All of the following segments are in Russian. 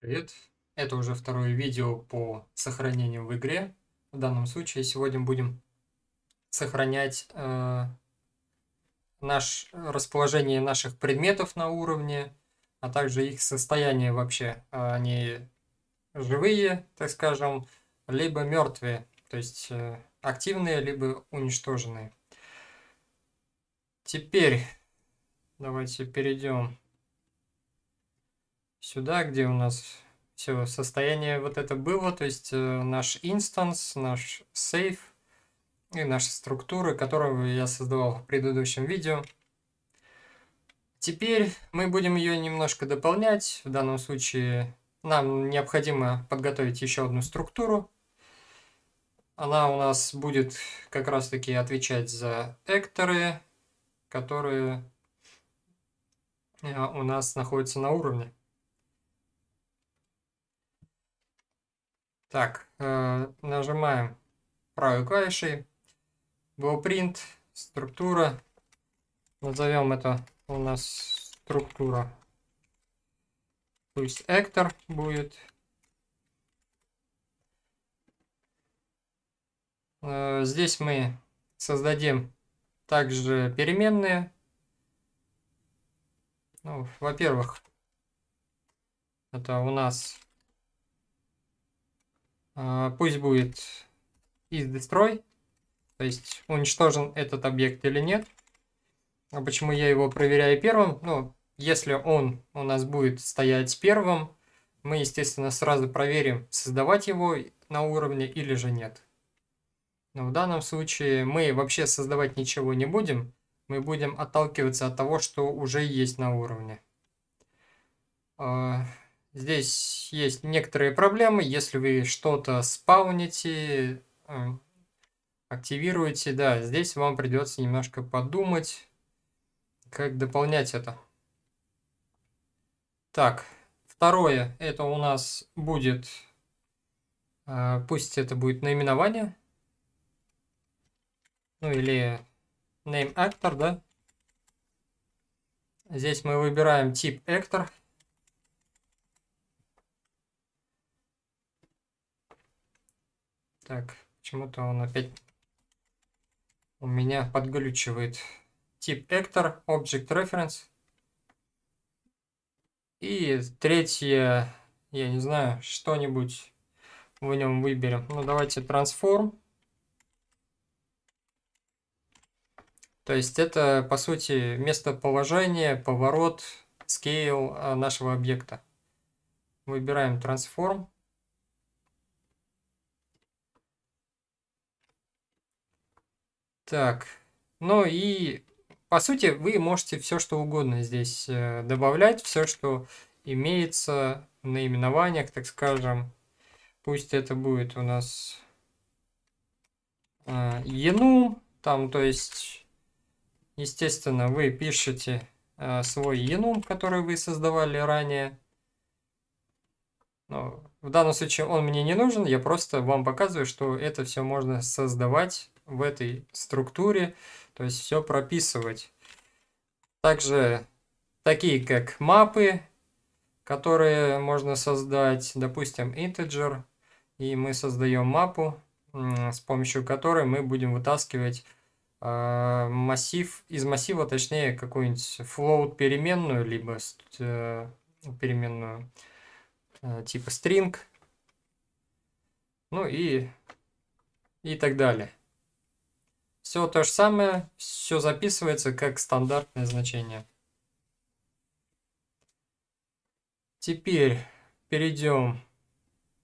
Привет! Это уже второе видео по сохранению в игре. В данном случае сегодня будем сохранять э, наш, расположение наших предметов на уровне, а также их состояние вообще. Э, они живые, так скажем, либо мертвые, то есть э, активные, либо уничтоженные. Теперь давайте перейдем сюда, где у нас все состояние вот это было, то есть э, наш инстанс, наш сейф и наши структуры, которую я создавал в предыдущем видео. Теперь мы будем ее немножко дополнять. В данном случае нам необходимо подготовить еще одну структуру. Она у нас будет как раз таки отвечать за экторы, которые э, у нас находятся на уровне. Так, э, нажимаем правой клавишей. Blueprint, структура. Назовем это у нас структура. Пусть Эктор будет. Э, здесь мы создадим также переменные. Ну, Во-первых, это у нас а, пусть будет is destroy, то есть уничтожен этот объект или нет. А почему я его проверяю первым? Ну, если он у нас будет стоять первым, мы, естественно, сразу проверим, создавать его на уровне или же нет. Но в данном случае мы вообще создавать ничего не будем. Мы будем отталкиваться от того, что уже есть на уровне. А, Здесь есть некоторые проблемы. Если вы что-то спауните, активируете, да, здесь вам придется немножко подумать, как дополнять это. Так, второе, это у нас будет, а, пусть это будет наименование, ну или name actor, да. Здесь мы выбираем тип actor, Так, почему-то он опять у меня подглючивает. Тип Actor, Object Reference. И третье, я не знаю, что-нибудь в нем выберем. Ну, давайте Transform. То есть это, по сути, местоположение, поворот, scale а, нашего объекта. Выбираем Transform. Так, ну и по сути вы можете все что угодно здесь э, добавлять, все что имеется в наименованиях, так скажем. Пусть это будет у нас э, enum, там, то есть, естественно, вы пишете э, свой enum, который вы создавали ранее. Но в данном случае он мне не нужен, я просто вам показываю, что это все можно создавать в этой структуре, то есть все прописывать. Также такие как мапы, которые можно создать, допустим, integer, и мы создаем мапу, с помощью которой мы будем вытаскивать а, массив из массива, точнее, какую-нибудь float переменную, либо э, переменную э, типа string, ну и, и так далее. Все то же самое, все записывается как стандартное значение. Теперь перейдем,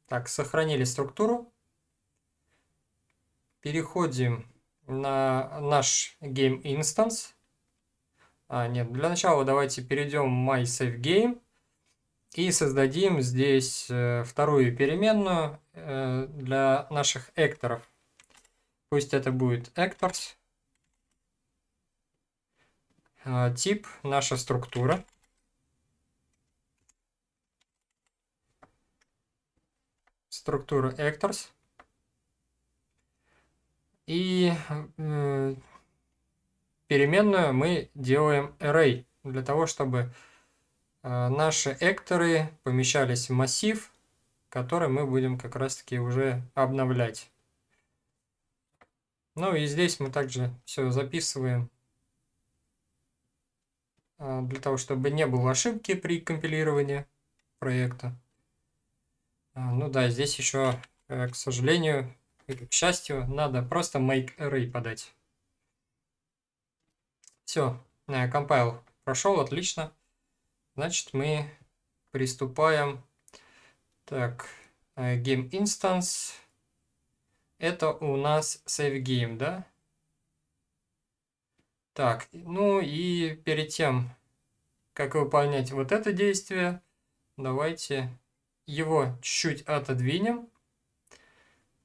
так, сохранили структуру. Переходим на наш game instance. А, нет, для начала давайте перейдем в MySaveGame и создадим здесь э, вторую переменную э, для наших экторов. Пусть это будет actors. А, тип наша структура. Структура actors. И э, переменную мы делаем array для того, чтобы э, наши экторы помещались в массив, который мы будем как раз таки уже обновлять. Ну и здесь мы также все записываем а, для того, чтобы не было ошибки при компилировании проекта. А, ну да, здесь еще, э, к сожалению, или к счастью, надо просто make array подать. Все, э, compile прошел, отлично. Значит, мы приступаем. Так, э, game instance. Это у нас save game, да? Так, ну и перед тем, как выполнять вот это действие, давайте его чуть-чуть отодвинем.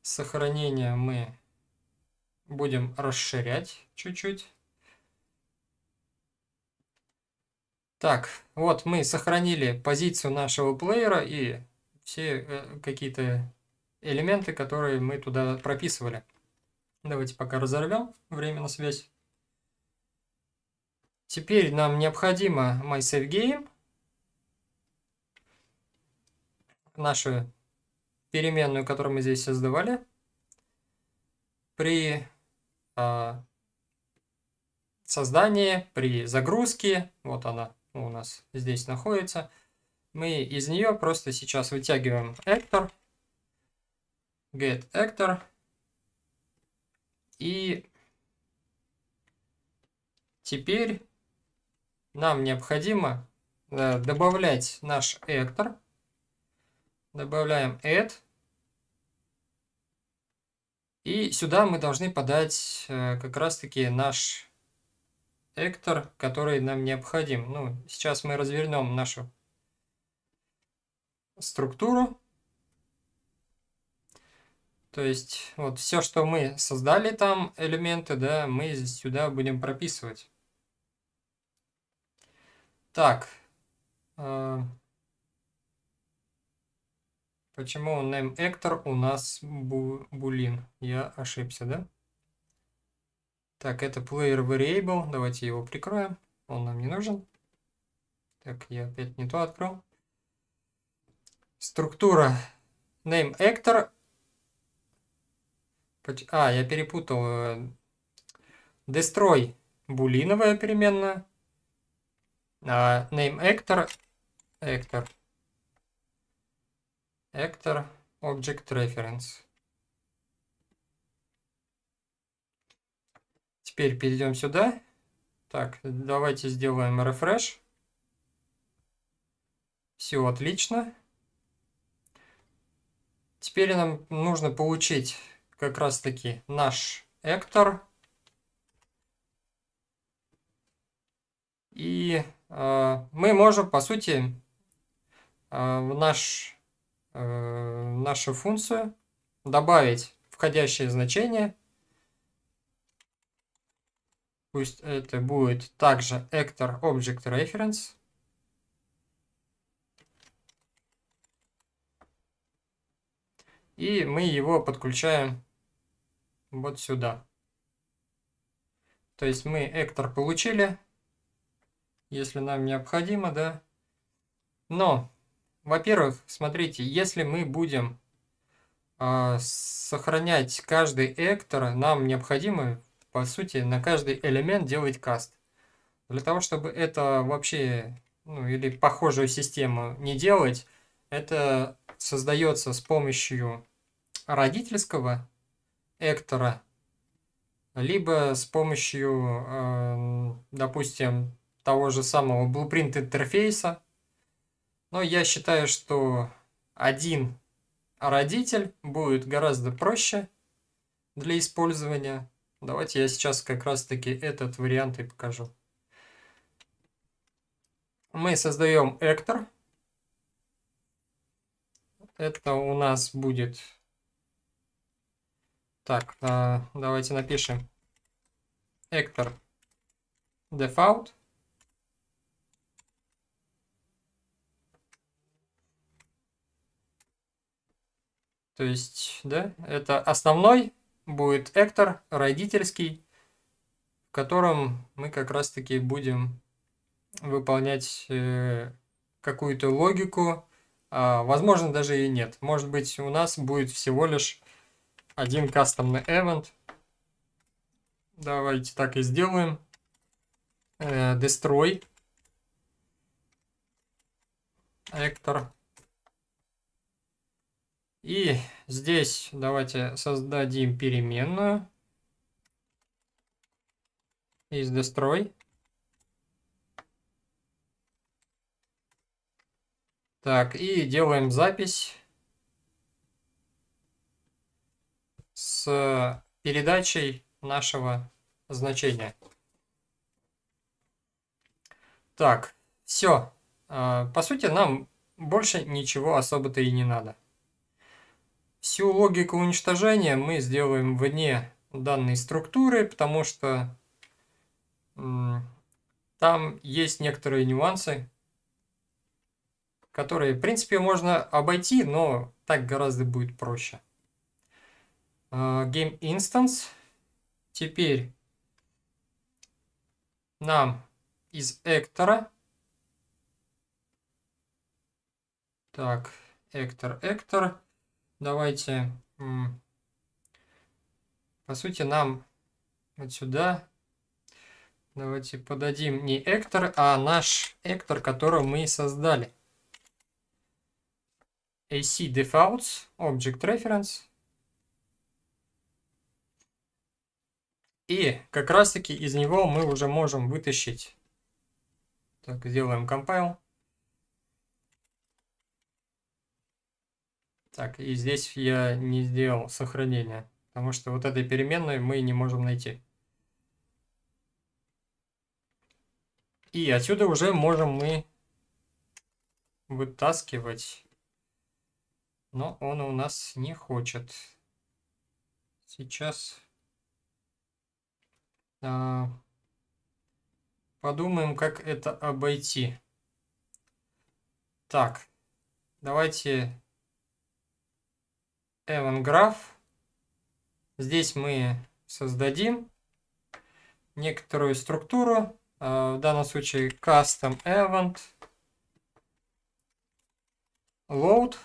Сохранение мы будем расширять чуть-чуть. Так, вот мы сохранили позицию нашего плеера и все э, какие-то элементы, которые мы туда прописывали. Давайте пока разорвем время на связь. Теперь нам необходимо MySaveGame, нашу переменную, которую мы здесь создавали. При э, создании, при загрузке, вот она у нас здесь находится, мы из нее просто сейчас вытягиваем Actor, get actor и теперь нам необходимо э, добавлять наш actor. Добавляем add. И сюда мы должны подать э, как раз-таки наш actor, который нам необходим. Ну, сейчас мы развернем нашу структуру. То есть вот все, что мы создали там, элементы, да, мы сюда будем прописывать. Так. Э, почему name actor у нас бу булин? Я ошибся, да? Так, это player variable. Давайте его прикроем. Он нам не нужен. Так, я опять не то открыл. Структура name actor а, я перепутал. Э, Destroy булиновая переменная. А, name actor. Actor. Actor object reference. Теперь перейдем сюда. Так, давайте сделаем refresh. Все отлично. Теперь нам нужно получить как раз таки наш Эктор. И э, мы можем, по сути, э, в наш, э, нашу функцию добавить входящее значение. Пусть это будет также Actor Object Reference. И мы его подключаем вот сюда. То есть мы Эктор получили, если нам необходимо, да. Но, во-первых, смотрите, если мы будем э, сохранять каждый Эктор, нам необходимо, по сути, на каждый элемент делать каст. Для того, чтобы это вообще, ну или похожую систему не делать, это создается с помощью родительского Эктора, либо с помощью, э, допустим, того же самого Blueprint интерфейса. Но я считаю, что один родитель будет гораздо проще для использования. Давайте я сейчас как раз-таки этот вариант и покажу. Мы создаем Эктор. Это у нас будет так, э, давайте напишем. Эктор Дефаут. То есть, да, это основной будет эктор родительский, в котором мы как раз-таки будем выполнять э, какую-то логику, а, возможно, даже и нет. Может быть, у нас будет всего лишь один кастомный event. Давайте так и сделаем. Э, destroy. Actor. И здесь давайте создадим переменную из destroy. Так, и делаем запись. с передачей нашего значения. Так, все. А, по сути, нам больше ничего особо-то и не надо. Всю логику уничтожения мы сделаем вне данной структуры, потому что там есть некоторые нюансы, которые, в принципе, можно обойти, но так гораздо будет проще. А, game instance. Теперь нам из Эктора. Так, Эктор, Эктор. Давайте, по сути, нам вот сюда. Давайте подадим не Эктор, а наш Эктор, который мы создали. AC Defaults, Object Reference. И как раз таки из него мы уже можем вытащить. Так, сделаем compile. Так, и здесь я не сделал сохранение, потому что вот этой переменной мы не можем найти. И отсюда уже можем мы вытаскивать. Но он у нас не хочет. Сейчас а, подумаем, как это обойти. Так, давайте Graph. Здесь мы создадим некоторую структуру. А, в данном случае custom event load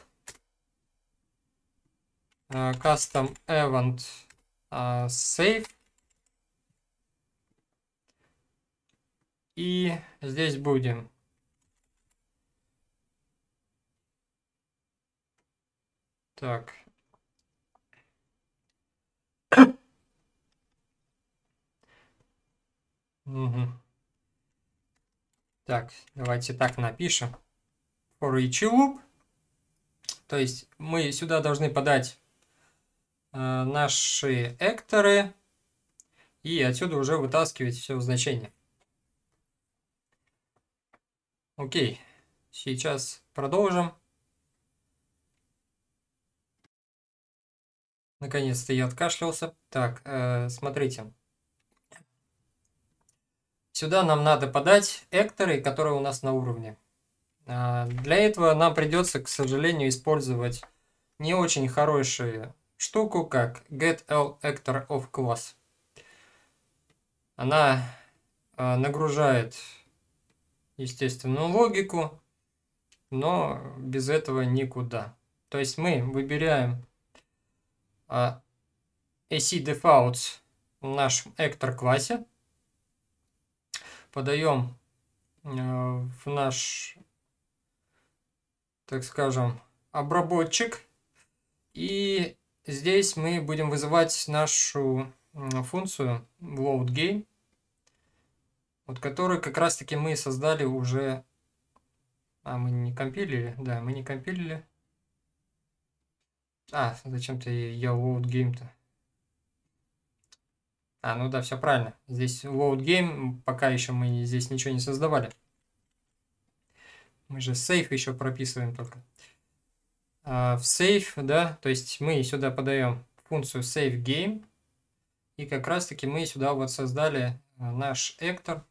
а, custom event save И здесь будем. Так. Угу. Так, давайте так напишем. For each loop. То есть мы сюда должны подать э, наши экторы и отсюда уже вытаскивать все значения. Окей, сейчас продолжим. Наконец-то я откашлялся. Так, э, смотрите. Сюда нам надо подать экторы, которые у нас на уровне. Э, для этого нам придется, к сожалению, использовать не очень хорошую штуку, как get all actor of class. Она э, нагружает естественную ну, логику, но без этого никуда. То есть мы выбираем а, AC Defaults в нашем Actor классе, подаем э, в наш, так скажем, обработчик, и здесь мы будем вызывать нашу функцию load game вот который как раз таки мы создали уже... А, мы не компилили? Да, мы не компилили. А, зачем-то я load game-то. А, ну да, все правильно. Здесь load game, пока еще мы здесь ничего не создавали. Мы же сейф еще прописываем только. А, в сейф, да, то есть мы сюда подаем функцию save game. И как раз таки мы сюда вот создали э, наш эктор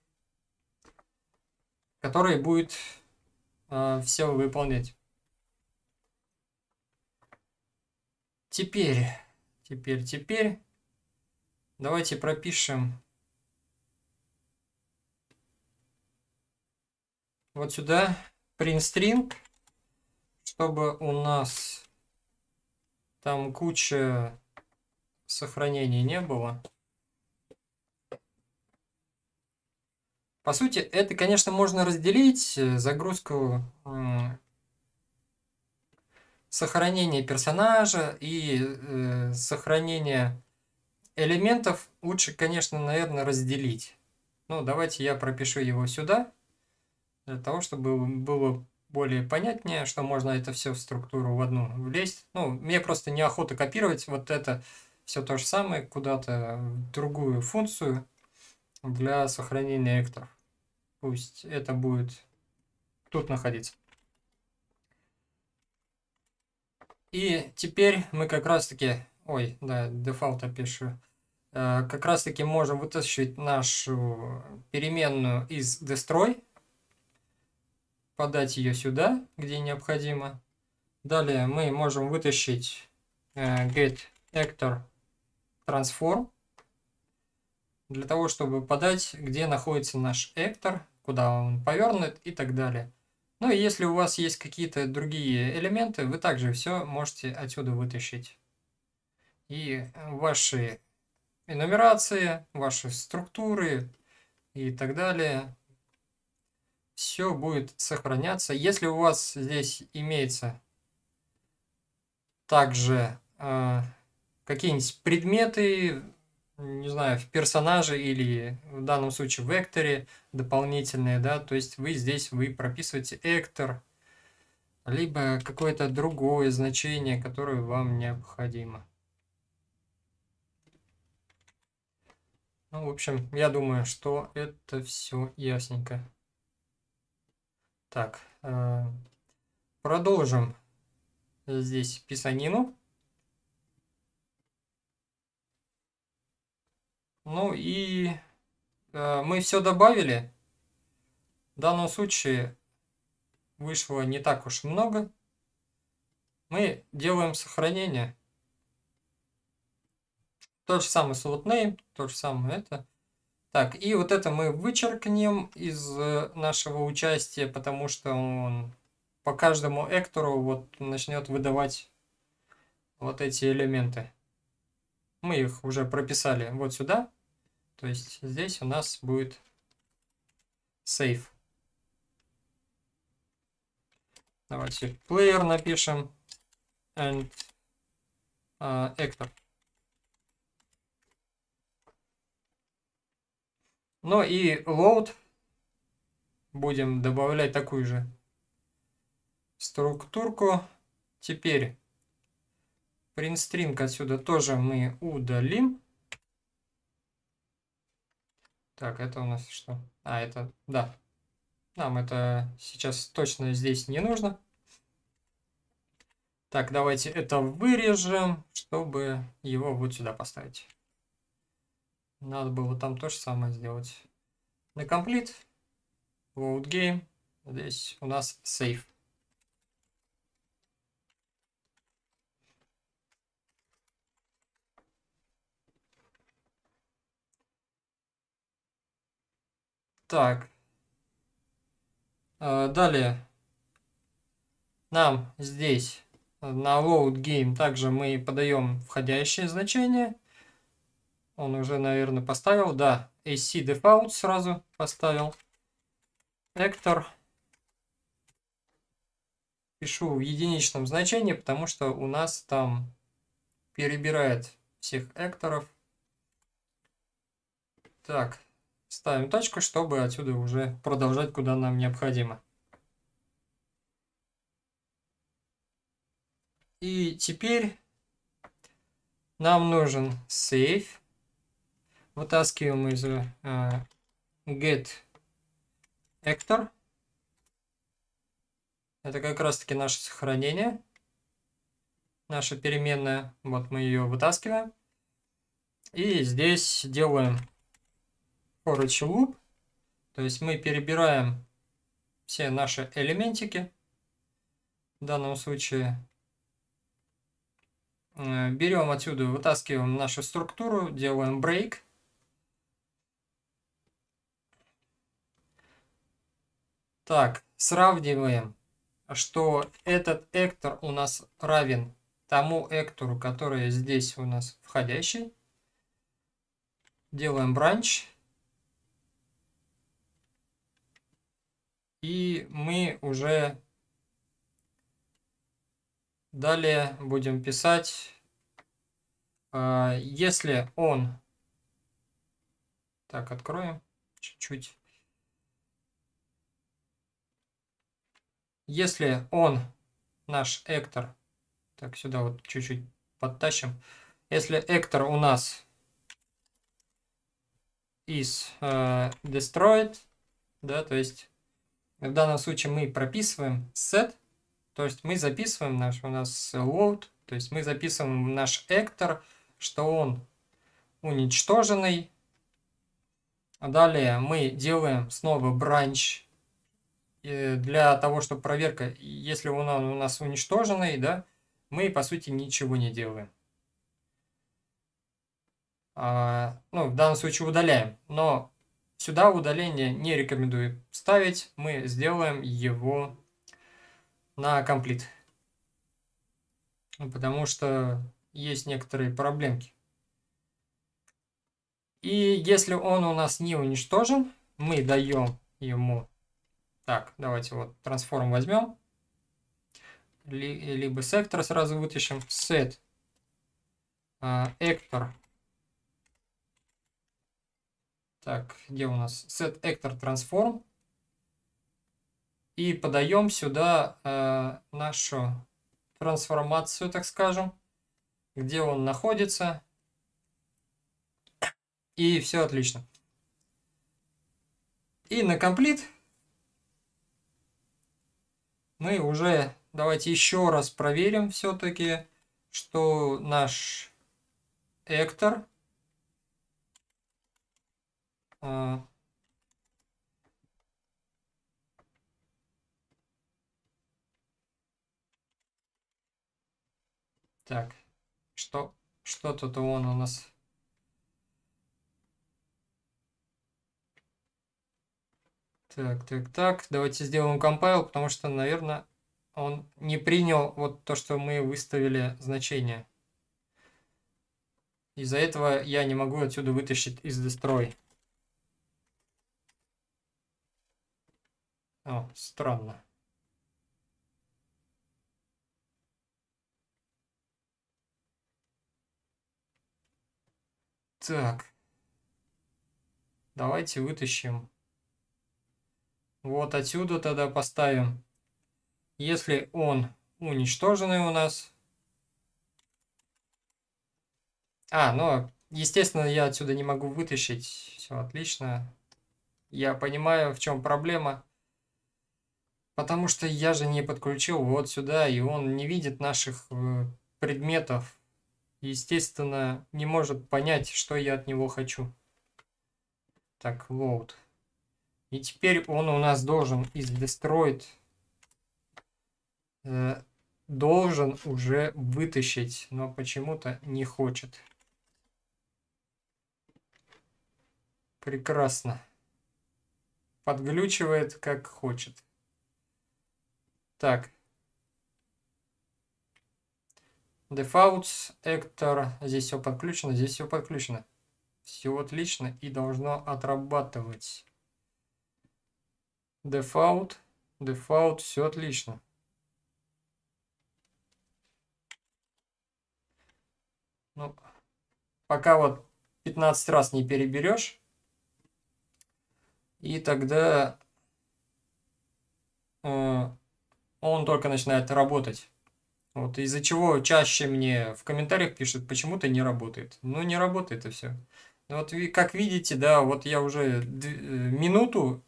который будет э, все выполнять. Теперь, теперь, теперь давайте пропишем вот сюда print string, чтобы у нас там куча сохранений не было. По сути, это, конечно, можно разделить э, загрузку сохранение персонажа и э, сохранение элементов лучше, конечно, наверное, разделить. Ну, давайте я пропишу его сюда, для того, чтобы было более понятнее, что можно это все в структуру в одну влезть. Ну, мне просто неохота копировать вот это все то же самое куда-то в другую функцию для сохранения векторов. Пусть это будет тут находиться. И теперь мы как раз таки... Ой, да, дефолта пишу. Э, как раз таки можем вытащить нашу переменную из destroy. Подать ее сюда, где необходимо. Далее мы можем вытащить э, get actor transform. Для того, чтобы подать, где находится наш actor куда он повернут и так далее. Ну и если у вас есть какие-то другие элементы, вы также все можете отсюда вытащить. И э, ваши нумерации, ваши структуры и так далее, все будет сохраняться. Если у вас здесь имеется также э, какие-нибудь предметы, не знаю, в персонаже или в данном случае в экторе дополнительные, да, то есть вы здесь вы прописываете эктор, либо какое-то другое значение, которое вам необходимо. Ну, в общем, я думаю, что это все ясненько. Так, э, продолжим здесь писанину. Ну и э, мы все добавили. В данном случае вышло не так уж много. Мы делаем сохранение. Тот же самый slot name, то же самое это. Так, и вот это мы вычеркнем из э, нашего участия, потому что он по каждому эктору вот начнет выдавать вот эти элементы. Мы их уже прописали вот сюда. То есть здесь у нас будет сейф. Давайте player напишем and uh, actor. Ну и load будем добавлять такую же структурку. Теперь printstring отсюда тоже мы удалим. Так, это у нас что? А, это... Да. Нам это сейчас точно здесь не нужно. Так, давайте это вырежем, чтобы его вот сюда поставить. Надо было там то же самое сделать. На комплит, load game. Здесь у нас save. Так. Э, далее. Нам здесь э, на load game также мы подаем входящее значение. Он уже, наверное, поставил. Да, AC default сразу поставил. Vector. Пишу в единичном значении, потому что у нас там перебирает всех экторов. Так, Ставим точку, чтобы отсюда уже продолжать, куда нам необходимо. И теперь нам нужен сейф. Вытаскиваем из uh, get actor. Это как раз таки наше сохранение. Наша переменная. Вот мы ее вытаскиваем. И здесь делаем Forage Loop. То есть мы перебираем все наши элементики. В данном случае э, берем отсюда, вытаскиваем нашу структуру, делаем break. Так, сравниваем, что этот эктор у нас равен тому эктору, который здесь у нас входящий. Делаем branch И мы уже далее будем писать, а, если он... Так, откроем чуть-чуть. Если он, наш эктор, так, сюда вот чуть-чуть подтащим. Если эктор у нас is э, destroyed, да, то есть в данном случае мы прописываем set, то есть мы записываем наш у нас load, то есть мы записываем наш эктор, что он уничтоженный. А далее мы делаем снова branch э, для того, чтобы проверка, если он у нас уничтоженный, да, мы по сути ничего не делаем. А, ну, в данном случае удаляем. Но Сюда удаление не рекомендую ставить, мы сделаем его на комплит. Ну, потому что есть некоторые проблемки. И если он у нас не уничтожен, мы даем ему... Так, давайте вот трансформ возьмем. Либо сектор сразу вытащим. Set. А, Эктор. Uh, так, где у нас? Set Actor Transform. И подаем сюда э, нашу трансформацию, так скажем. Где он находится. И все отлично. И на комплит мы уже давайте еще раз проверим все-таки, что наш Эктор а. Так, что, что тут он у нас? Так, так, так, давайте сделаем compile, потому что, наверное, он не принял вот то, что мы выставили значение. Из-за этого я не могу отсюда вытащить из destroy. А, странно. Так. Давайте вытащим. Вот отсюда тогда поставим. Если он уничтоженный у нас. А, ну, естественно, я отсюда не могу вытащить. Все отлично. Я понимаю, в чем проблема. Потому что я же не подключил вот сюда, и он не видит наших э, предметов. Естественно, не может понять, что я от него хочу. Так, load. И теперь он у нас должен из destroyed э, должен уже вытащить, но почему-то не хочет. Прекрасно. Подглючивает как хочет. Так. Defaults, Эктор Здесь все подключено, здесь все подключено. Все отлично и должно отрабатывать. Default, Default, все отлично. Ну, пока вот 15 раз не переберешь. И тогда э, он только начинает работать. Вот из-за чего чаще мне в комментариях пишут, почему-то не работает. Ну, не работает и все. Ну, вот как видите, да, вот я уже э, минуту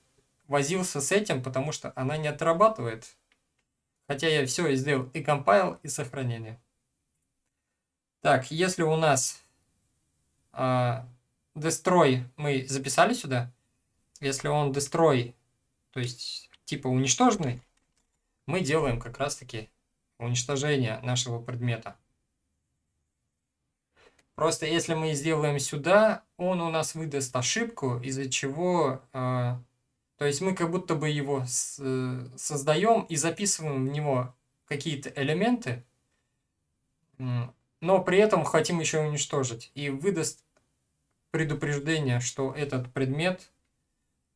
возился с этим, потому что она не отрабатывает. Хотя я все сделал и компайл, и сохранение. Так, если у нас э, а, destroy мы записали сюда, если он destroy, то есть типа уничтоженный, мы делаем как раз таки уничтожение нашего предмета. Просто если мы сделаем сюда, он у нас выдаст ошибку, из-за чего... Э, то есть мы как будто бы его с, э, создаем и записываем в него какие-то элементы, но при этом хотим еще уничтожить. И выдаст предупреждение, что этот предмет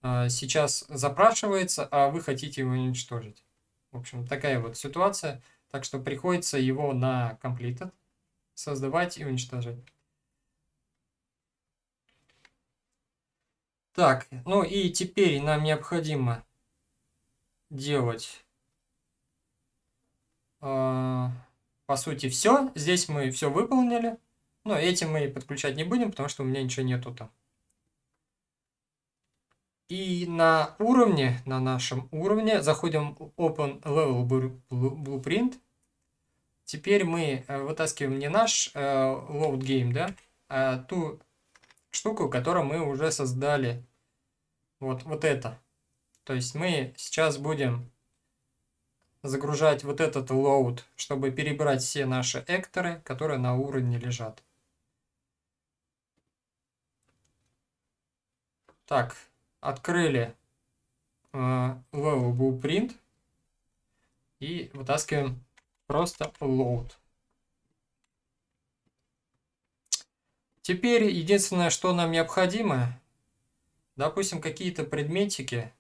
э, сейчас запрашивается, а вы хотите его уничтожить. В общем, такая вот ситуация. Так что приходится его на completed создавать и уничтожать. Так, ну и теперь нам необходимо делать, э, по сути, все. Здесь мы все выполнили. Но этим мы подключать не будем, потому что у меня ничего нету там. И на уровне, на нашем уровне, заходим в Open Level Blueprint. Теперь мы э, вытаскиваем не наш э, load game, да, а ту штуку, которую мы уже создали. Вот, вот это. То есть мы сейчас будем загружать вот этот load, чтобы перебрать все наши экторы, которые на уровне лежат. Так, открыли э, level blueprint и вытаскиваем просто load. Теперь единственное, что нам необходимо, допустим, какие-то предметики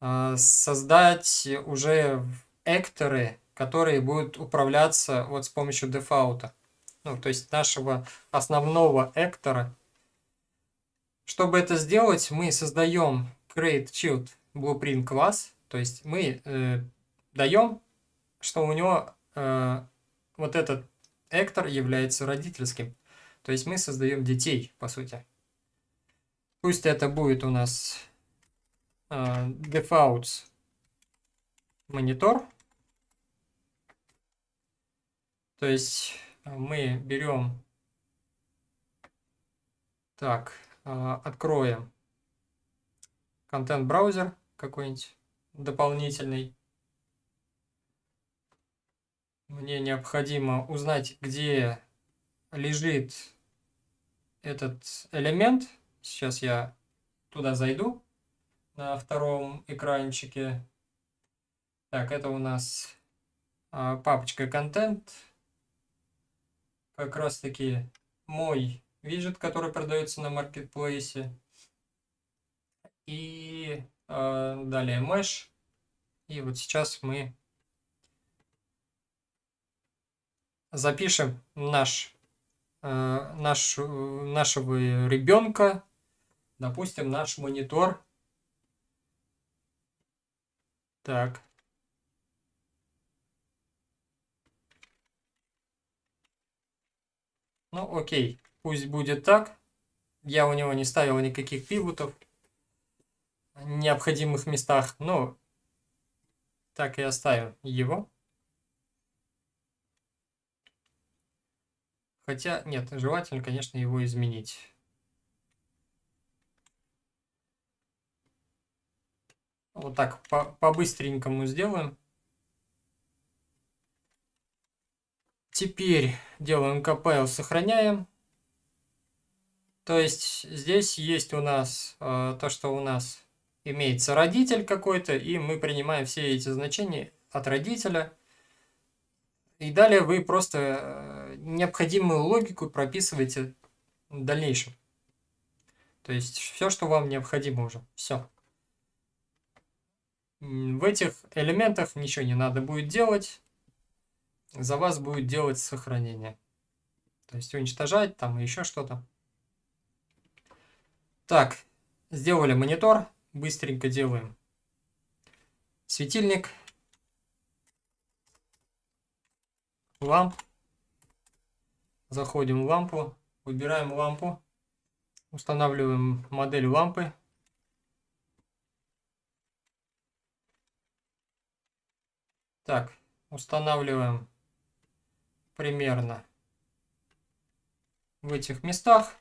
э, создать уже экторы, которые будут управляться вот с помощью дефаута. Ну, то есть нашего основного эктора – чтобы это сделать, мы создаем create child blueprint класс, то есть мы э, даем, что у него э, вот этот эктор является родительским. То есть мы создаем детей, по сути. Пусть это будет у нас э, defaults монитор. То есть мы берем... Так, а, откроем контент-браузер какой-нибудь дополнительный. Мне необходимо узнать, где лежит этот элемент. Сейчас я туда зайду на втором экранчике. Так, это у нас а, папочка контент. Как раз таки мой виджет, который продается на маркетплейсе. И э, далее mesh. И вот сейчас мы запишем наш, э, наш, нашего ребенка, допустим, наш монитор. Так. Ну, окей. Пусть будет так. Я у него не ставил никаких пивотов в необходимых местах, но так и оставил его. Хотя, нет, желательно, конечно, его изменить. Вот так, по-быстренькому -по сделаем. Теперь делаем compile, сохраняем. То есть здесь есть у нас э, то, что у нас имеется родитель какой-то, и мы принимаем все эти значения от родителя. И далее вы просто э, необходимую логику прописываете в дальнейшем. То есть все, что вам необходимо уже. Все. В этих элементах ничего не надо будет делать. За вас будет делать сохранение. То есть уничтожать там и еще что-то. Так, сделали монитор. Быстренько делаем. Светильник. Ламп. Заходим в лампу. Выбираем лампу. Устанавливаем модель лампы. Так, устанавливаем примерно в этих местах.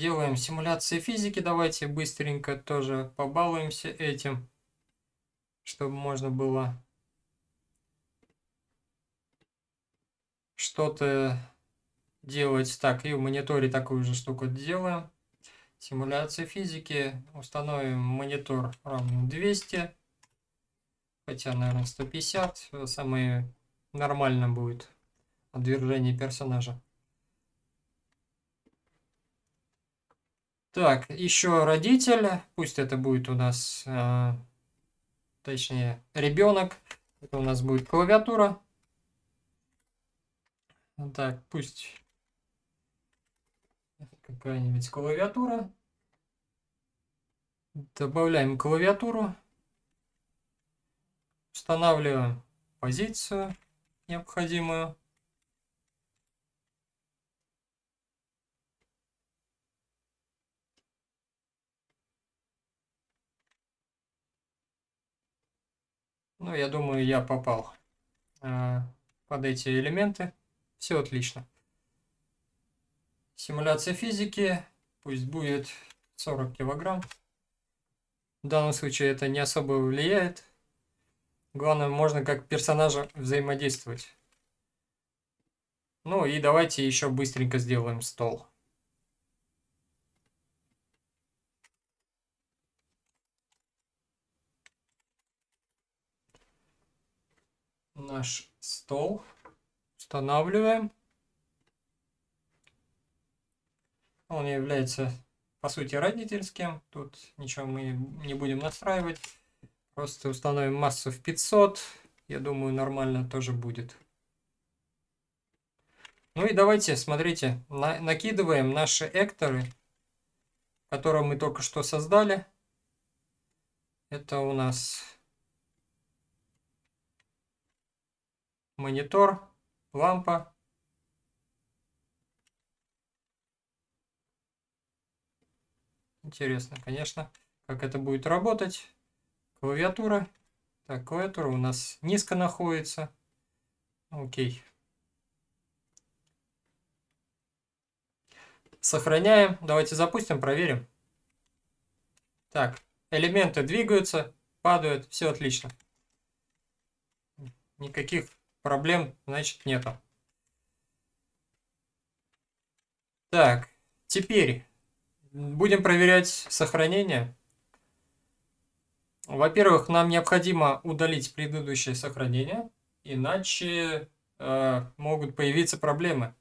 Делаем симуляции физики. Давайте быстренько тоже побалуемся этим, чтобы можно было что-то делать. Так, и в мониторе такую же штуку делаем. Симуляция физики. Установим монитор равным 200. Хотя, наверное, 150. Самое нормально будет отвержение персонажа. Так, еще родитель, пусть это будет у нас, э, точнее, ребенок, это у нас будет клавиатура. Так, пусть какая-нибудь клавиатура. Добавляем клавиатуру. Устанавливаем позицию необходимую. Ну, я думаю, я попал э, под эти элементы. Все отлично. Симуляция физики. Пусть будет 40 килограмм. В данном случае это не особо влияет. Главное, можно как персонажа взаимодействовать. Ну и давайте еще быстренько сделаем стол. наш стол. Устанавливаем. Он является, по сути, родительским. Тут ничего мы не будем настраивать. Просто установим массу в 500. Я думаю, нормально тоже будет. Ну и давайте, смотрите, на накидываем наши экторы, которые мы только что создали. Это у нас монитор, лампа. Интересно, конечно, как это будет работать. Клавиатура. Так, клавиатура у нас низко находится. Окей. Сохраняем. Давайте запустим, проверим. Так, элементы двигаются, падают, все отлично. Никаких Проблем, значит, нету. Так, теперь будем проверять сохранение. Во-первых, нам необходимо удалить предыдущее сохранение, иначе э, могут появиться проблемы.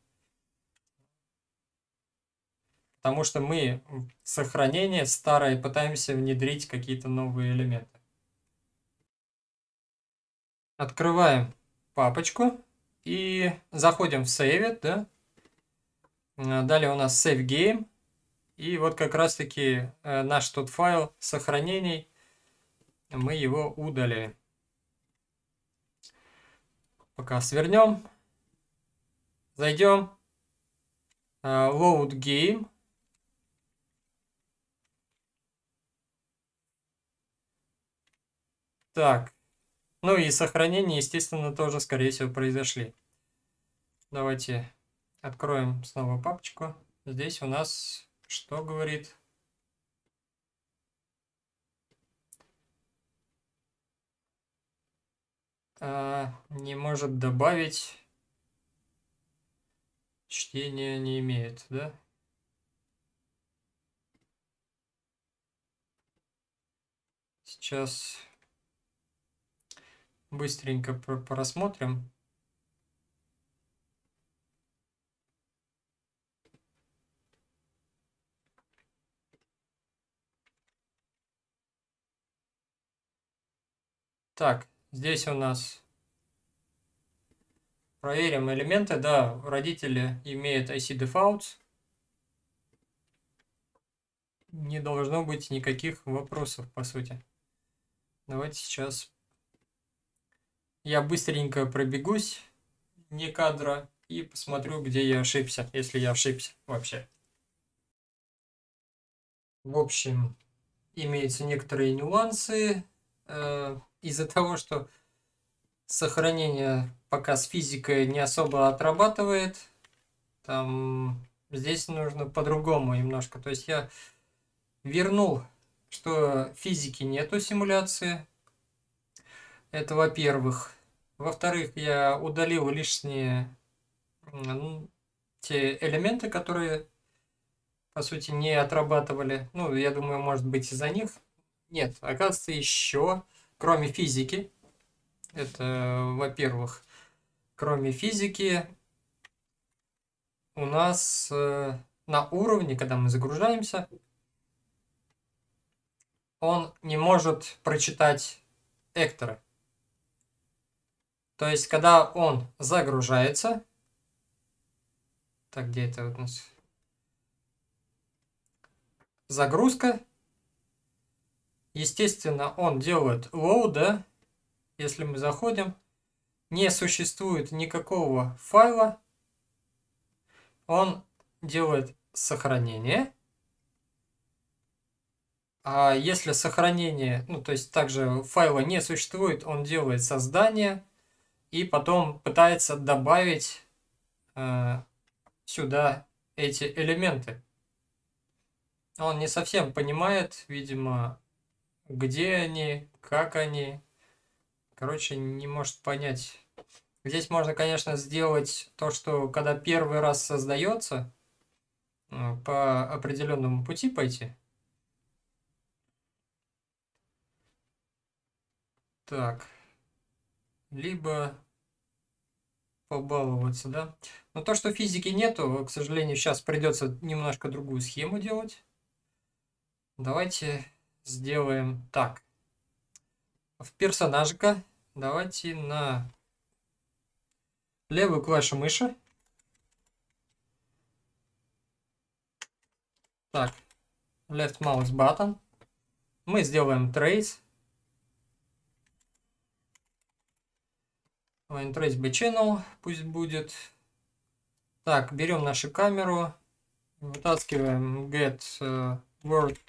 Потому что мы в сохранение старое пытаемся внедрить какие-то новые элементы. Открываем папочку и заходим в Save, да. Э, далее у нас Save Game. И вот как раз-таки э, наш тот файл сохранений, мы его удалили. Пока свернем. Зайдем. Э, load Game. Так, ну и сохранения, естественно, тоже, скорее всего, произошли. Давайте откроем снова папочку. Здесь у нас что говорит? А, не может добавить. Чтения не имеет, да? Сейчас быстренько просмотрим. Так, здесь у нас проверим элементы. Да, родители имеют IC defaults. Не должно быть никаких вопросов, по сути. Давайте сейчас я быстренько пробегусь, не кадра, и посмотрю, где я ошибся, если я ошибся вообще. В общем, имеются некоторые нюансы. Э, Из-за того, что сохранение пока с физикой не особо отрабатывает, там здесь нужно по-другому немножко. То есть я вернул, что физики нету симуляции, это во-первых. Во-вторых, я удалил лишние ну, те элементы, которые, по сути, не отрабатывали. Ну, я думаю, может быть, из-за них. Нет, оказывается, еще, кроме физики, это, во-первых, кроме физики, у нас э, на уровне, когда мы загружаемся, он не может прочитать экторы. То есть, когда он загружается... Так, где это у нас? Загрузка. Естественно, он делает load, да? Если мы заходим, не существует никакого файла. Он делает сохранение. А если сохранение, ну то есть также файла не существует, он делает создание и потом пытается добавить э, сюда эти элементы. Он не совсем понимает, видимо, где они, как они. Короче, не может понять. Здесь можно, конечно, сделать то, что когда первый раз создается, э, по определенному пути пойти. Так либо побаловаться, да. Но то, что физики нету, к сожалению, сейчас придется немножко другую схему делать. Давайте сделаем так. В персонажика давайте на левую клавишу мыши. Так, left mouse button. Мы сделаем trace. Trace by Channel пусть будет. Так, берем нашу камеру, вытаскиваем get э, world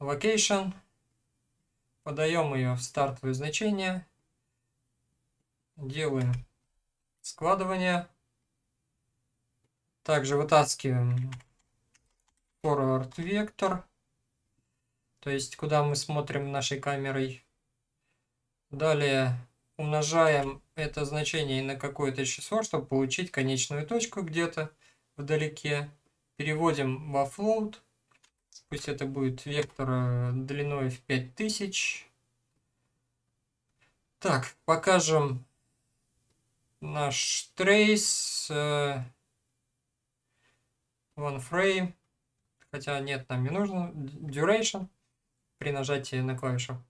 location, подаем ее в стартовое значение, делаем складывание, также вытаскиваем forward вектор, то есть куда мы смотрим нашей камерой. Далее умножаем это значение на какое-то число, чтобы получить конечную точку где-то вдалеке. Переводим во float. Пусть это будет вектор э, длиной в 5000. Так, покажем наш трейс. Э, one frame. Хотя нет, нам не нужно. Duration. При нажатии на клавишу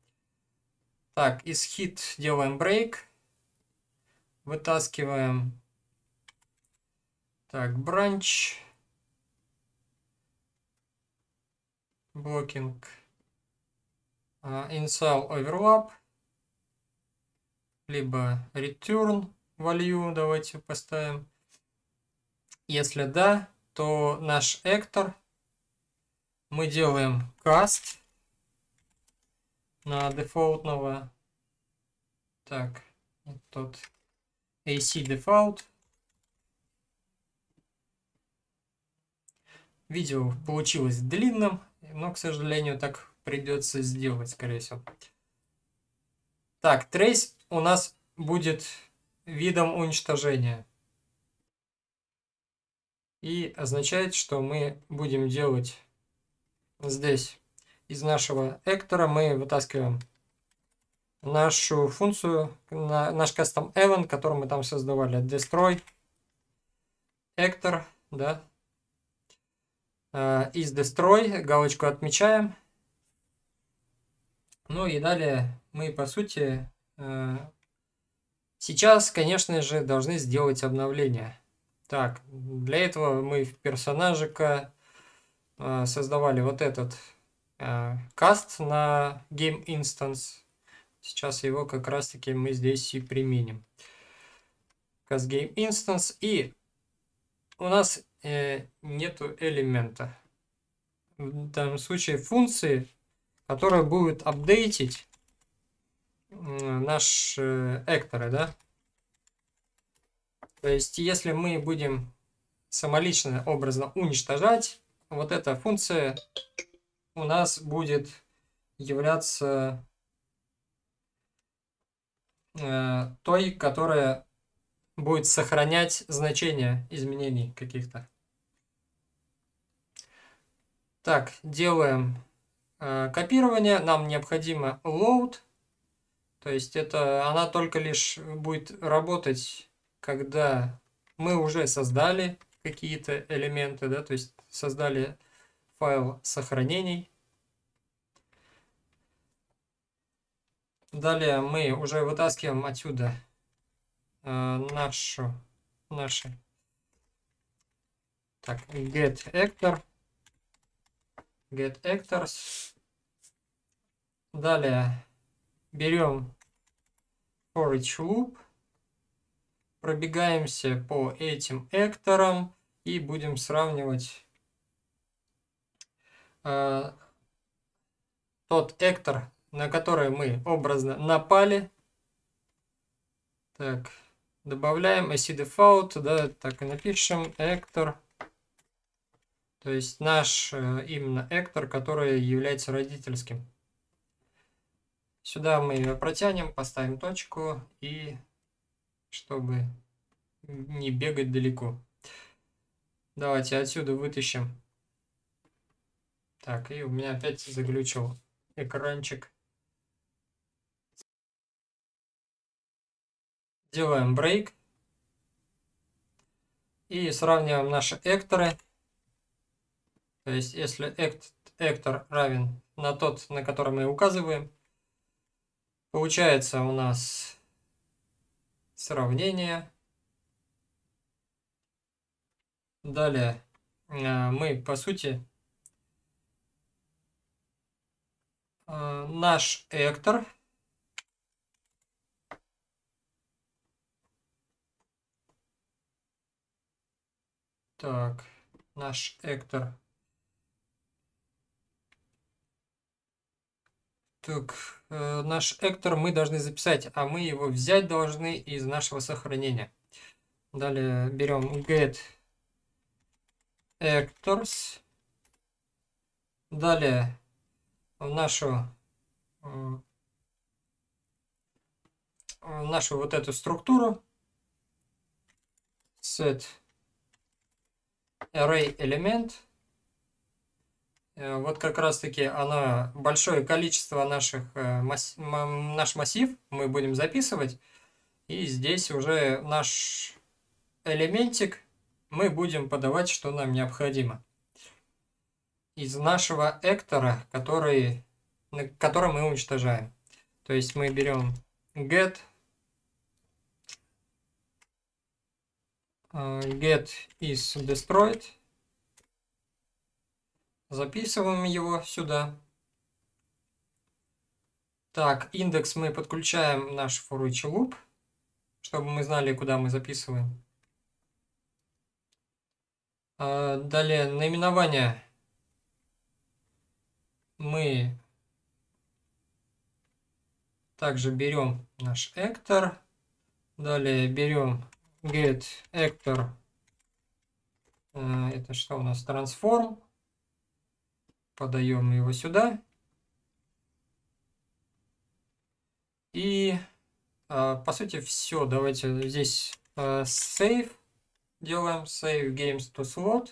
так, из хит делаем брейк. Вытаскиваем. Так, бранч. Блокинг. Инсал оверлап. Либо return value давайте поставим. Если да, то наш actor мы делаем cast на дефолтного. Так, вот тот AC дефолт. Видео получилось длинным, но, к сожалению, так придется сделать, скорее всего. Так, трейс у нас будет видом уничтожения. И означает, что мы будем делать здесь из нашего эктора мы вытаскиваем нашу функцию, на, наш custom event, который мы там создавали. Destroy actor, да. А, из destroy галочку отмечаем. Ну и далее мы, по сути, а, сейчас, конечно же, должны сделать обновление. Так, для этого мы в персонажика а, создавали вот этот Э, каст на game instance. Сейчас его как раз таки мы здесь и применим. Cast game instance. И у нас э, нету элемента. В данном случае функции, которая будет апдейтить э, наш э, экторы, да? То есть, если мы будем самолично, образно уничтожать, вот эта функция у нас будет являться э, той, которая будет сохранять значение изменений каких-то. Так, делаем э, копирование. Нам необходимо load. То есть это она только лишь будет работать, когда мы уже создали какие-то элементы, да, то есть создали файл сохранений. Далее мы уже вытаскиваем отсюда э, нашу, наши так, get actor, get actors. Далее берем for each loop, пробегаемся по этим экторам и будем сравнивать Э, тот эктор, на который мы образно напали. Так, добавляем default, да, так и напишем эктор. То есть наш э, именно эктор, который является родительским. Сюда мы ее протянем, поставим точку и чтобы не бегать далеко. Давайте отсюда вытащим так, и у меня опять заглючил экранчик. Делаем брейк. И сравниваем наши экторы. То есть, если экт, эктор равен на тот, на который мы указываем, получается у нас сравнение. Далее э, мы, по сути, Э, наш Эктор. Так, наш Эктор. Так, э, наш Эктор мы должны записать, а мы его взять должны из нашего сохранения. Далее берем get actors. Далее в нашу э, в нашу вот эту структуру set array элемент э, вот как раз таки она большое количество наших э, наш массив мы будем записывать и здесь уже наш элементик мы будем подавать что нам необходимо из нашего эктора, который, который мы уничтожаем. То есть мы берем get э, get is destroyed. Записываем его сюда. Так, индекс мы подключаем наш for each loop, чтобы мы знали, куда мы записываем. Э, далее, наименование мы также берем наш Эктор. Далее берем get actor. Э, это что у нас? Transform. Подаем его сюда. И э, по сути все. Давайте здесь э, save. Делаем save games to slot.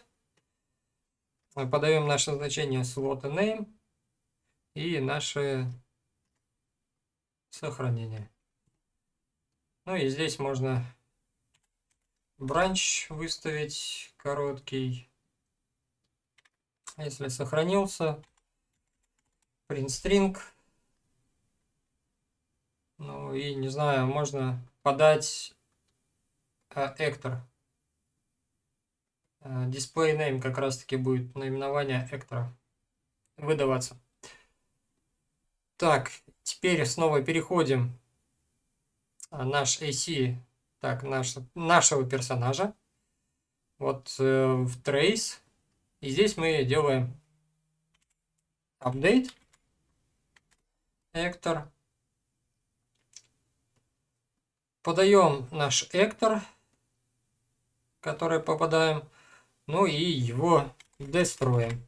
Подаем наше значение slot name и наше сохранение. Ну и здесь можно бранч выставить короткий. Если сохранился, print string. Ну и не знаю, можно подать э, эктор. Display э, name как раз таки будет наименование эктора выдаваться. Так, теперь снова переходим а, наш AC, так, наш, нашего персонажа. Вот э, в Trace. И здесь мы делаем update Actor. Подаем наш Actor, который попадаем. Ну и его дестроим.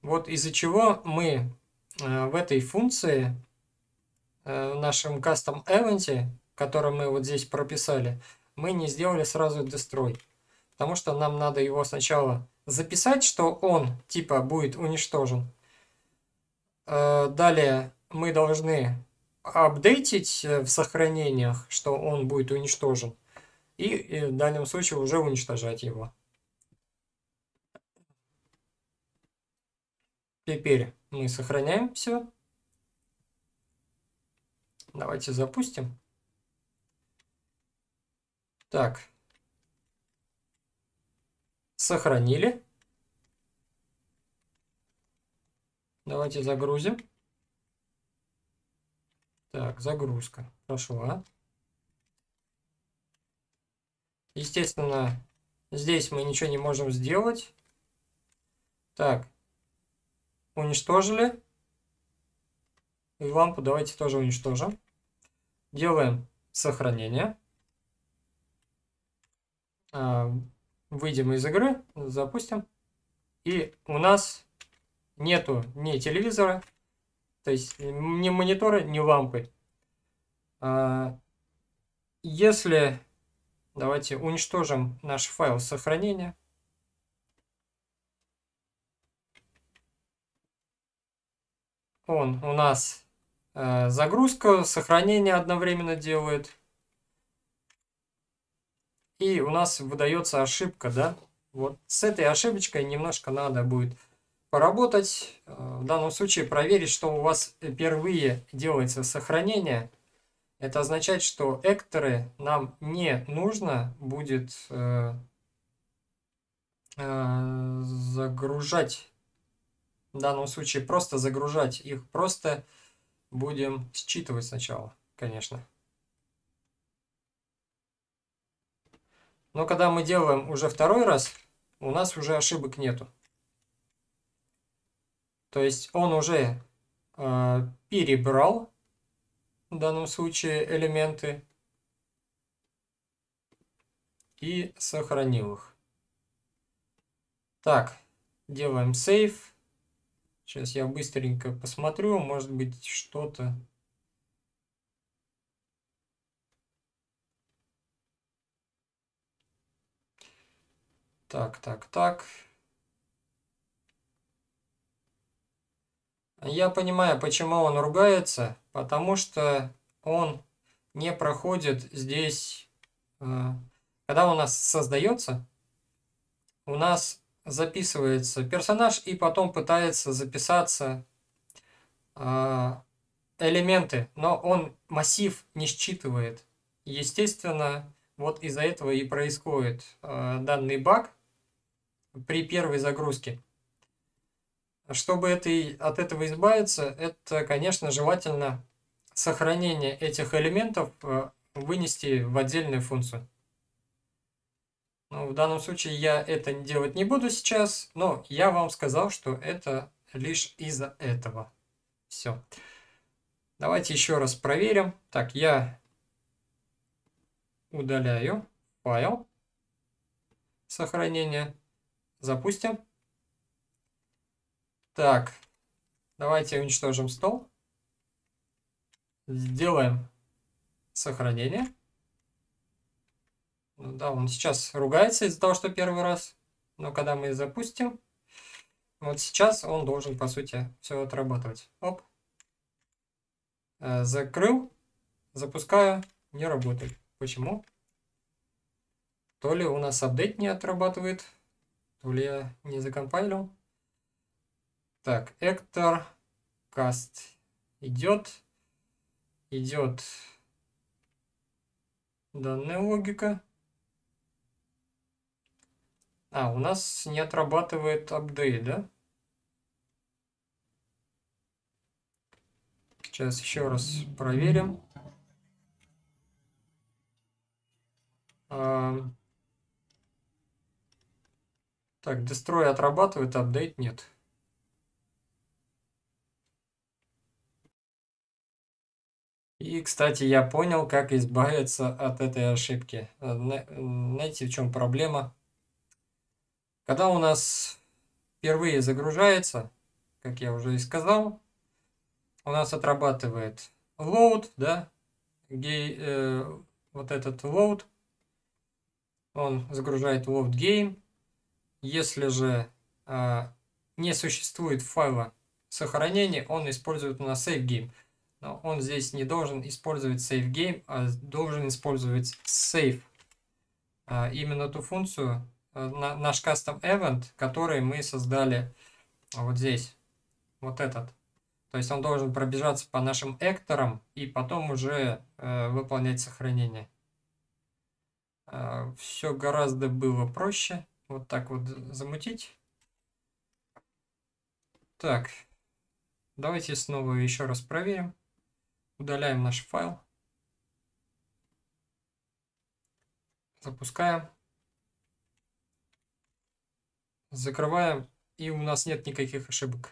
Вот из-за чего мы Э, в этой функции, э, в нашем custom event, который мы вот здесь прописали, мы не сделали сразу destroy. Потому что нам надо его сначала записать, что он типа будет уничтожен. Э, далее мы должны апдейтить в сохранениях, что он будет уничтожен. И в данном случае уже уничтожать его. Теперь мы сохраняем все. Давайте запустим. Так. Сохранили. Давайте загрузим. Так, загрузка прошла. Естественно, здесь мы ничего не можем сделать. Так, Уничтожили. И лампу давайте тоже уничтожим. Делаем сохранение. А, выйдем из игры, запустим. И у нас нету ни телевизора, то есть ни монитора, ни лампы. А, если... Давайте уничтожим наш файл сохранения. Он у нас э, загрузка, сохранение одновременно делает. И у нас выдается ошибка, да? Вот с этой ошибочкой немножко надо будет поработать. Э, в данном случае проверить, что у вас впервые делается сохранение. Это означает, что экторы нам не нужно будет э, э, загружать в данном случае просто загружать их, просто будем считывать сначала, конечно. Но когда мы делаем уже второй раз, у нас уже ошибок нету. То есть он уже э, перебрал в данном случае элементы и сохранил их. Так, делаем save. Сейчас я быстренько посмотрю, может быть что-то... Так, так, так. Я понимаю, почему он ругается, потому что он не проходит здесь, э, когда у нас создается, у нас записывается персонаж и потом пытается записаться а, элементы, но он массив не считывает. Естественно, вот из-за этого и происходит а, данный баг при первой загрузке. Чтобы этой от этого избавиться, это, конечно, желательно сохранение этих элементов а, вынести в отдельную функцию. Ну В данном случае я это делать не буду сейчас, но я вам сказал, что это лишь из-за этого. Все. Давайте еще раз проверим. Так, я удаляю файл сохранение. Запустим. Так, давайте уничтожим стол. Сделаем сохранение. Да, он сейчас ругается из-за того, что первый раз. Но когда мы запустим, вот сейчас он должен, по сути, все отрабатывать. Оп. Э, закрыл. Запускаю. Не работает. Почему? То ли у нас апдейт не отрабатывает, то ли я не закомпайлил. Так, Эктор, каст идет. Идет данная логика. А, у нас не отрабатывает апдейт, да? Сейчас еще раз проверим. А... Так, дестрой отрабатывает, апдейт нет. И, кстати, я понял, как избавиться от этой ошибки. Э, знаете, в чем проблема? Когда у нас впервые загружается, как я уже и сказал, у нас отрабатывает load, да, где э, вот этот load, он загружает load game. Если же э, не существует файла сохранения, он использует у нас save game. Но он здесь не должен использовать save game, а должен использовать save. Э, именно ту функцию, Э, наш custom event, который мы создали а, вот здесь, вот этот. То есть он должен пробежаться по нашим экторам и потом уже э, выполнять сохранение. Э, а, все гораздо было проще. Вот так вот замутить. Так, давайте снова еще раз проверим. Удаляем наш файл. Запускаем. Закрываем, и у нас нет никаких ошибок.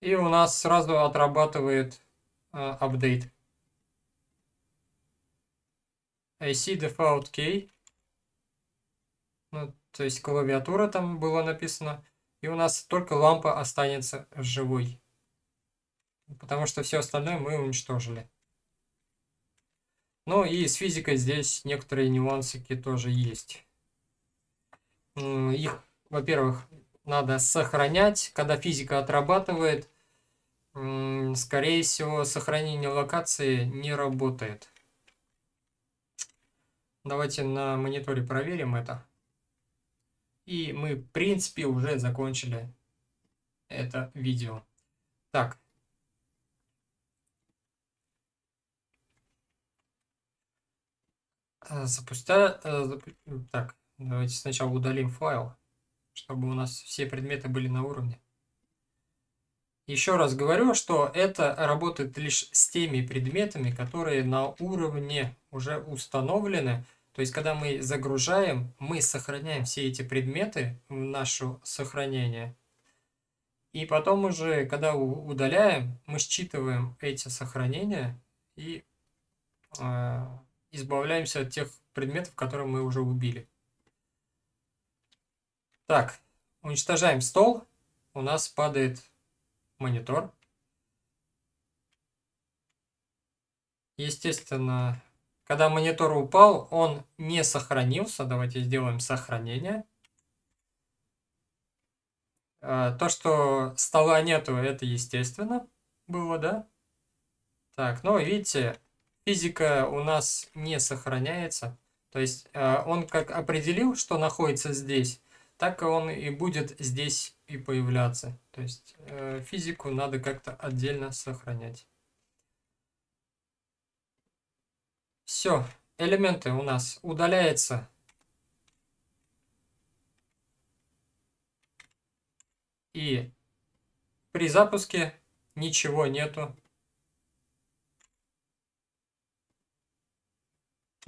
И у нас сразу отрабатывает а, апдейт. Uh, IC default key. Ну, то есть клавиатура там было написано, И у нас только лампа останется живой. Потому что все остальное мы уничтожили. Ну и с физикой здесь некоторые нюансики тоже есть. Их, во-первых, надо сохранять. Когда физика отрабатывает, скорее всего, сохранение локации не работает. Давайте на мониторе проверим это. И мы, в принципе, уже закончили это видео. Так, Э, запустя... Э, так, давайте сначала удалим файл, чтобы у нас все предметы были на уровне. Еще раз говорю, что это работает лишь с теми предметами, которые на уровне уже установлены. То есть, когда мы загружаем, мы сохраняем все эти предметы в наше сохранение. И потом уже, когда удаляем, мы считываем эти сохранения и э, избавляемся от тех предметов, которые мы уже убили. Так, уничтожаем стол. У нас падает монитор. Естественно, когда монитор упал, он не сохранился. Давайте сделаем сохранение. А, то, что стола нету, это естественно было, да? Так, ну, видите, Физика у нас не сохраняется. То есть э, он как определил, что находится здесь, так он и будет здесь и появляться. То есть э, физику надо как-то отдельно сохранять. Все, элементы у нас удаляются. И при запуске ничего нету.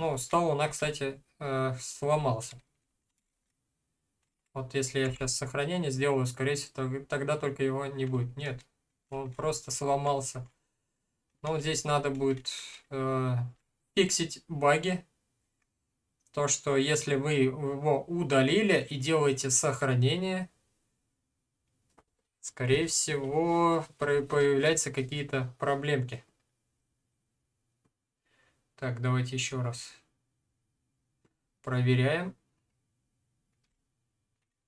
Ну, стол, она, кстати, э, сломался. Вот если я сейчас сохранение сделаю, скорее всего, тогда только его не будет. Нет, он просто сломался. Но ну, вот здесь надо будет э, фиксить баги. То, что если вы его удалили и делаете сохранение, скорее всего, появляются какие-то проблемки. Так, давайте еще раз. Проверяем.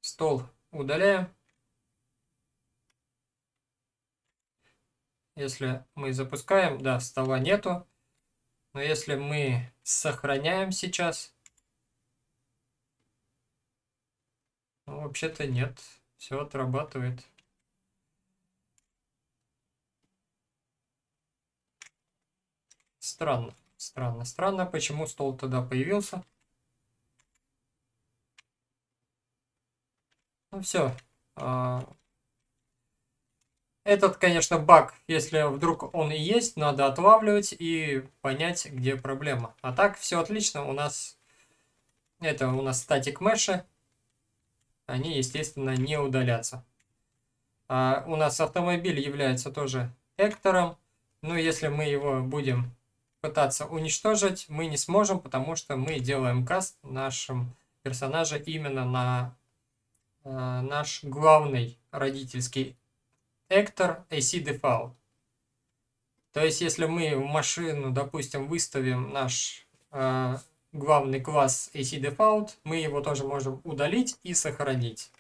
Стол удаляем. Если мы запускаем, да, стола нету. Но если мы сохраняем сейчас, ну, вообще-то нет. Все отрабатывает. Странно. Странно, странно, почему стол тогда появился. Ну все. А, этот, конечно, баг, если вдруг он и есть, надо отлавливать и понять, где проблема. А так все отлично, у нас... Это у нас статик меши. Они, естественно, не удалятся. А у нас автомобиль является тоже Эктором. Но ну, если мы его будем пытаться уничтожить мы не сможем, потому что мы делаем каст нашим персонажа именно на э, наш главный родительский эктор AC Default. То есть, если мы в машину, допустим, выставим наш э, главный класс AC Default, мы его тоже можем удалить и сохранить.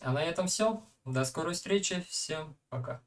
А на этом все. До скорой встречи. Всем пока.